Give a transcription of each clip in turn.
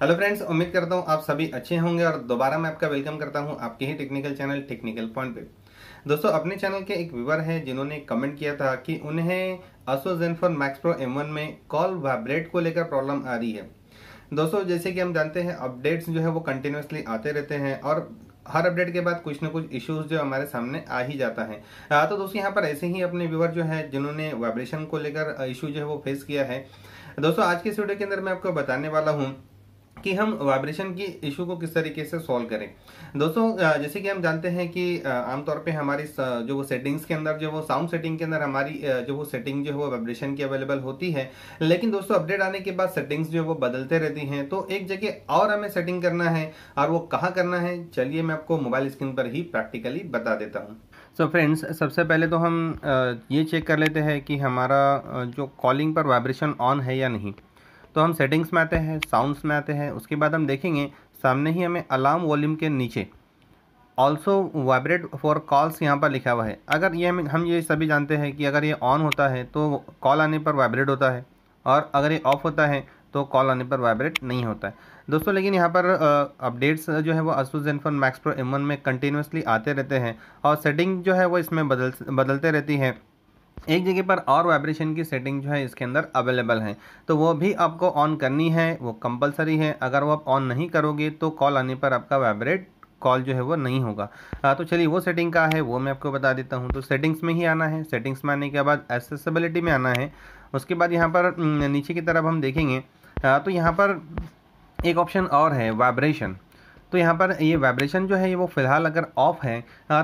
hello friends उम्मीद करता हूँ आप सभी अच्छे होंगे और दोबारा मैं आपका वेलकम करता हूँ आपके ही टेक्निकल चैनल टेक्निकल पॉइंट पे दोस्तों अपने चैनल के एक व्यूवर है जिन्होंने कमेंट किया था कि उन्हें Asus Zenfone Max Pro M में कॉल वाइब्रेट को लेकर प्रॉब्लम आ रही है दोस्तों जैसे कि हम जानते हैं अपडेट्स जो है वो कंटिन्यूसली आते रहते हैं और हर अपडेट के बाद कुछ ना कुछ इश्यूज जो हमारे सामने आ ही जाता है तो दोस्तों यहाँ पर ऐसे ही अपने व्यूवर जो है जिन्होंने वाइब्रेशन को लेकर इशू जो है वो फेस किया है दोस्तों आज के इस वीडियो के अंदर मैं आपको बताने वाला हूँ कि हम वाइब्रेशन की इशू को किस तरीके से सॉल्व करें दोस्तों जैसे कि हम जानते हैं कि आमतौर पे हमारी जो वो सेटिंग्स के अंदर जो वो साउंड सेटिंग के अंदर हमारी जो वो सेटिंग जो है वो वाइब्रेशन की अवेलेबल होती है लेकिन दोस्तों अपडेट आने के बाद सेटिंग्स जो है वो बदलते रहती हैं तो एक जगह और हमें सेटिंग करना है और वो कहाँ करना है चलिए मैं आपको मोबाइल स्क्रीन पर ही प्रैक्टिकली बता देता हूँ सो so फ्रेंड्स सबसे पहले तो हम ये चेक कर लेते हैं कि हमारा जो कॉलिंग पर वाइब्रेशन ऑन है या नहीं तो हम सेटिंग्स में आते हैं साउंड्स में आते हैं उसके बाद हम देखेंगे सामने ही हमें अलार्म वॉल्यूम के नीचे ऑल्सो वाइब्रेट फॉर कॉल्स यहाँ पर लिखा हुआ है अगर ये हम हम ये सभी जानते हैं कि अगर ये ऑन होता है तो कॉल आने पर वाइब्रेट होता है और अगर ये ऑफ होता है तो कॉल आने पर वाइब्रेट नहीं होता है दोस्तों लेकिन यहाँ पर अपडेट्स जो है वो Asus Zenfone Max Pro M में कंटिन्यूसली आते रहते हैं और सेटिंग जो है वो इसमें बदल बदलते रहती है एक जगह पर और वाइब्रेशन की सेटिंग जो है इसके अंदर अवेलेबल है तो वो भी आपको ऑन करनी है वो कंपलसरी है अगर वो आप ऑन नहीं करोगे तो कॉल आने पर आपका वाइब्रेट कॉल जो है वो नहीं होगा आ, तो चलिए वो सेटिंग का है वो मैं आपको बता देता हूँ तो सेटिंग्स में ही आना है सेटिंग्स में आने के बाद एसेसिबिलिटी में आना है उसके बाद यहाँ पर नीचे की तरफ हम देखेंगे आ, तो यहाँ पर एक ऑप्शन और है वाइब्रेशन तो यहाँ पर ये वाइब्रेशन जो है ये वो फ़िलहाल अगर ऑफ़ है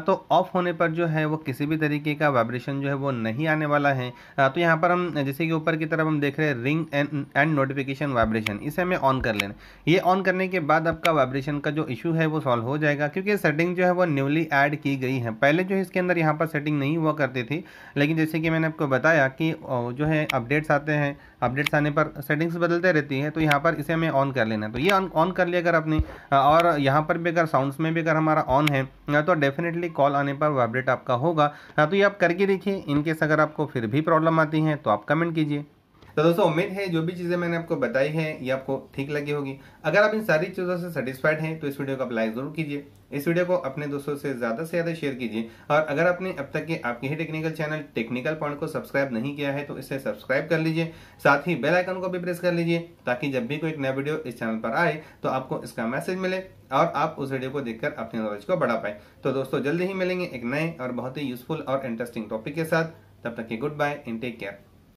तो ऑफ़ होने पर जो है वो किसी भी तरीके का वाइब्रेशन जो है वो नहीं आने वाला है तो यहाँ पर हम जैसे कि ऊपर की तरफ हम देख रहे हैं ring and and notification vibration इसे हमें ऑन कर लेना ये ऑन करने के बाद आपका वाइब्रेशन का जो इशू है वो सॉल्व हो जाएगा क्योंकि सेटिंग जो है वो न्यूली ऐड की गई है पहले जो इसके अंदर यहाँ पर सेटिंग नहीं हुआ करती थी लेकिन जैसे कि मैंने आपको बताया कि जो है अपडेट्स आते हैं अपडेट्स आने पर सेटिंग्स बदलते रहती है तो यहाँ पर इसे हमें ऑन कर लेना है तो ये ऑन कर लिया अगर आपने और यहाँ पर भी अगर साउंड्स में भी अगर हमारा ऑन है तो डेफिनेटली कॉल आने पर वाइब्रेट आपका होगा तो ये आप करके देखिए इनकेस अगर आपको फिर भी प्रॉब्लम आती है तो आप कमेंट कीजिए तो दोस्तों उम्मीद है जो भी चीज़ें मैंने आपको बताई हैं ये आपको ठीक लगी होगी अगर आप इन सारी चीज़ों से सेटिस्फाइड हैं तो इस वीडियो को आप लाइक ज़रूर कीजिए इस वीडियो को अपने दोस्तों से ज़्यादा से ज़्यादा शेयर कीजिए और अगर आपने अब तक के आपके ही टेक्निकल चैनल टेक्निकल पॉइंट को सब्सक्राइब नहीं किया है तो इसे सब्सक्राइब कर लीजिए साथ ही बेल आइकन को भी प्रेस कर लीजिए ताकि जब भी कोई एक नया वीडियो इस चैनल पर आए तो आपको इसका मैसेज मिले और आप उस वीडियो को देखकर अपने नॉलेज को बढ़ा पाए तो दोस्तों जल्दी ही मिलेंगे एक नए और बहुत ही यूजफुल और इंटरेस्टिंग टॉपिक के साथ तब तक के good bye and take care